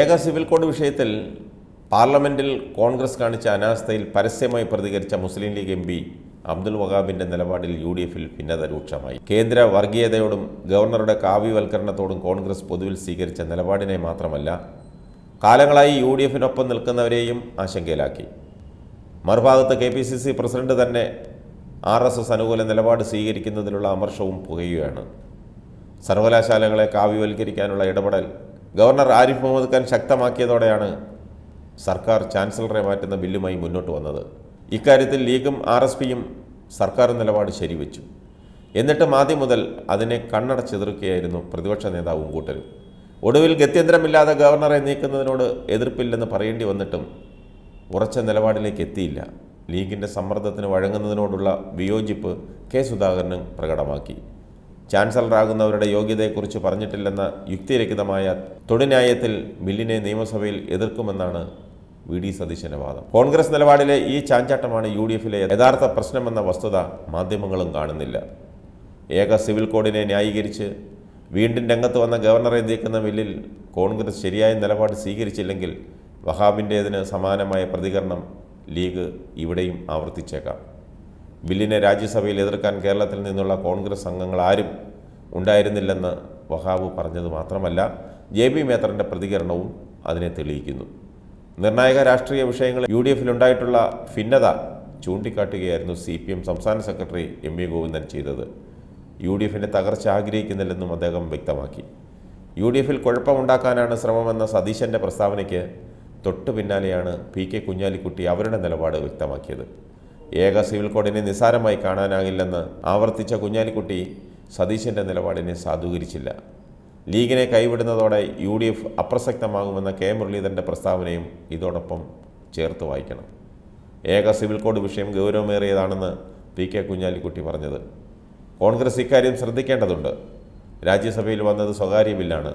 ഏക civil code വിഷയത്തിൽ പാർലമെൻറ്റിൽ കോൺഗ്രസ് കാണിച്ച അനാസ്ഥയിൽ പരസ്യമായി പ്രതികരിച്ച മുസ്ലിം ലീഗ് എം പി അബ്ദുൽ വഹാബിൻ്റെ നിലപാടിൽ യു ഡി എഫിൽ ഭിന്നത രൂക്ഷമായി കേന്ദ്ര വർഗീയതയോടും ഗവർണറുടെ കാവ്യവൽക്കരണത്തോടും കോൺഗ്രസ് പൊതുവിൽ സ്വീകരിച്ച നിലപാടിനെ മാത്രമല്ല കാലങ്ങളായി യു ഡി എഫിനൊപ്പം നിൽക്കുന്നവരെയും ആശങ്കയിലാക്കി മറുഭാഗത്ത് K P C C president തന്നെ ആർ എസ് എസ് അനുകൂല നിലപാട് സ്വീകരിക്കുന്നതിലുള്ള അമർഷവും പുകയുകയാണ് സർവകലാശാലകളെ കാവ്യവൽക്കരിക്കാനുള്ള ഇടപെടൽ ഗവർണർ ആരിഫ് മുഹമ്മദ് ഖാൻ ശക്തമാക്കിയതോടെയാണ് സർക്കാർ ചാൻസലറെ മാറ്റുന്ന ബില്ലുമായി മുന്നോട്ട് വന്നത് ഇക്കാര്യത്തിൽ ലീഗും ആർ എസ് പിയും സർക്കാർ നിലപാട് ശരിവെച്ചു എന്നിട്ടും ആദ്യം മുതൽ അതിനെ കണ്ണടച്ചെതിർക്കുകയായിരുന്നു പ്രതിപക്ഷ നേതാവും കൂട്ടരും ഒടുവിൽ ഗത്യന്തരമില്ലാതെ ഗവർണറെ നീക്കുന്നതിനോട് എതിർപ്പില്ലെന്ന് പറയേണ്ടി വന്നിട്ടും ഉറച്ച നിലപാടിലേക്ക് എത്തിയില്ല ലീഗിൻ്റെ സമ്മർദ്ദത്തിന് വഴങ്ങുന്നതിനോടുള്ള വിയോജിപ്പ് കെ സുധാകരനും പ്രകടമാക്കി ചാൻസലറാകുന്നവരുടെ യോഗ്യതയെക്കുറിച്ച് പറഞ്ഞിട്ടില്ലെന്ന യുക്തിരഹിതമായ തൊടുന്യായത്തിൽ ബില്ലിനെ നിയമസഭയിൽ എതിർക്കുമെന്നാണ് വി ഡി സതീശന്റെ വാദം കോൺഗ്രസ് നിലപാടിലെ ഈ ചാഞ്ചാട്ടമാണ് യു ഡി എഫിലെ യഥാർത്ഥ പ്രശ്നമെന്ന വസ്തുത മാധ്യമങ്ങളും കാണുന്നില്ല ഏക സിവിൽ കോഡിനെ ന്യായീകരിച്ച് വീണ്ടും രംഗത്ത് വന്ന ഗവർണറെ നീക്കുന്ന ബില്ലിൽ കോൺഗ്രസ് ശരിയായ നിലപാട് സ്വീകരിച്ചില്ലെങ്കിൽ വഹാബിൻ്റേതിന് സമാനമായ പ്രതികരണം ലീഗ് ഇവിടെയും ആവർത്തിച്ചേക്കാം ബില്ലിനെ രാജ്യസഭയിൽ എതിർക്കാൻ കേരളത്തിൽ നിന്നുള്ള കോൺഗ്രസ് അംഗങ്ങൾ ആരും ഉണ്ടായിരുന്നില്ലെന്ന് വഹാബ് പറഞ്ഞത് മാത്രമല്ല ജെ പി മേത്തറിൻ്റെ പ്രതികരണവും അതിനെ തെളിയിക്കുന്നു നിർണായക രാഷ്ട്രീയ വിഷയങ്ങൾ യു ഡി ഉണ്ടായിട്ടുള്ള ഭിന്നത ചൂണ്ടിക്കാട്ടുകയായിരുന്നു സി പി എം സംസ്ഥാന സെക്രട്ടറി എം വി ഗോവിന്ദൻ ചെയ്തത് യു ഡി എഫിൻ്റെ തകർച്ച ആഗ്രഹിക്കുന്നില്ലെന്നും അദ്ദേഹം വ്യക്തമാക്കി യു ഡി എഫിൽ കുഴപ്പമുണ്ടാക്കാനാണ് ശ്രമമെന്ന സതീശൻ്റെ പ്രസ്താവനയ്ക്ക് തൊട്ടു പിന്നാലെയാണ് പി കെ കുഞ്ഞാലിക്കുട്ടി അവരുടെ നിലപാട് വ്യക്തമാക്കിയത് ഏക സിവിൽ കോഡിനെ നിസ്സാരമായി കാണാനാകില്ലെന്ന് ആവർത്തിച്ച കുഞ്ഞാലിക്കുട്ടി സതീശൻ്റെ നിലപാടിനെ സാധൂകരിച്ചില്ല ലീഗിനെ കൈവിടുന്നതോടെ യു ഡി എഫ് അപ്രസക്തമാകുമെന്ന കെ മുരളീധരൻ്റെ പ്രസ്താവനയും ഇതോടൊപ്പം ചേർത്ത് വായിക്കണം ഏക സിവിൽ കോഡ് വിഷയം ഗൗരവമേറിയതാണെന്ന് പി കെ കുഞ്ഞാലിക്കുട്ടി പറഞ്ഞത് കോൺഗ്രസ് ഇക്കാര്യം ശ്രദ്ധിക്കേണ്ടതുണ്ട് രാജ്യസഭയിൽ വന്നത് സ്വകാര്യ ബില്ലാണ്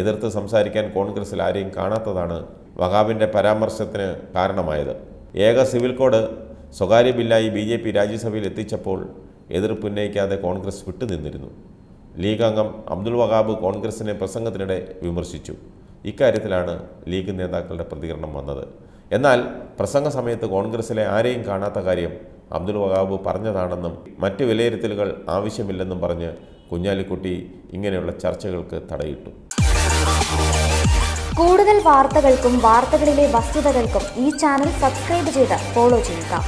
എതിർത്ത് സംസാരിക്കാൻ കോൺഗ്രസിൽ ആരെയും കാണാത്തതാണ് വഹാബിൻ്റെ പരാമർശത്തിന് കാരണമായത് ഏക സിവിൽ കോഡ് സ്വകാര്യ ബില്ലായി ബി ജെ പി രാജ്യസഭയിൽ എത്തിച്ചപ്പോൾ ഉന്നയിക്കാതെ കോൺഗ്രസ് വിട്ടുനിന്നിരുന്നു ലീഗ് അംഗം അബ്ദുൾ വഹാബ് കോൺഗ്രസിനെ പ്രസംഗത്തിനിടെ വിമർശിച്ചു ഇക്കാര്യത്തിലാണ് ലീഗ് നേതാക്കളുടെ പ്രതികരണം വന്നത് എന്നാൽ പ്രസംഗ സമയത്ത് കോൺഗ്രസിലെ ആരെയും കാണാത്ത കാര്യം അബ്ദുൾ വഹാബ് പറഞ്ഞതാണെന്നും മറ്റ് വിലയിരുത്തലുകൾ ആവശ്യമില്ലെന്നും പറഞ്ഞ് കുഞ്ഞാലിക്കുട്ടി ഇങ്ങനെയുള്ള ചർച്ചകൾക്ക് തടയിട്ടു കൂടുതൽ വാർത്തകൾക്കും വാർത്തകളിലെ വസ്തുതകൾക്കും ഈ ചാനൽ സബ്സ്ക്രൈബ് ചെയ്ത് ഫോളോ ചെയ്യുക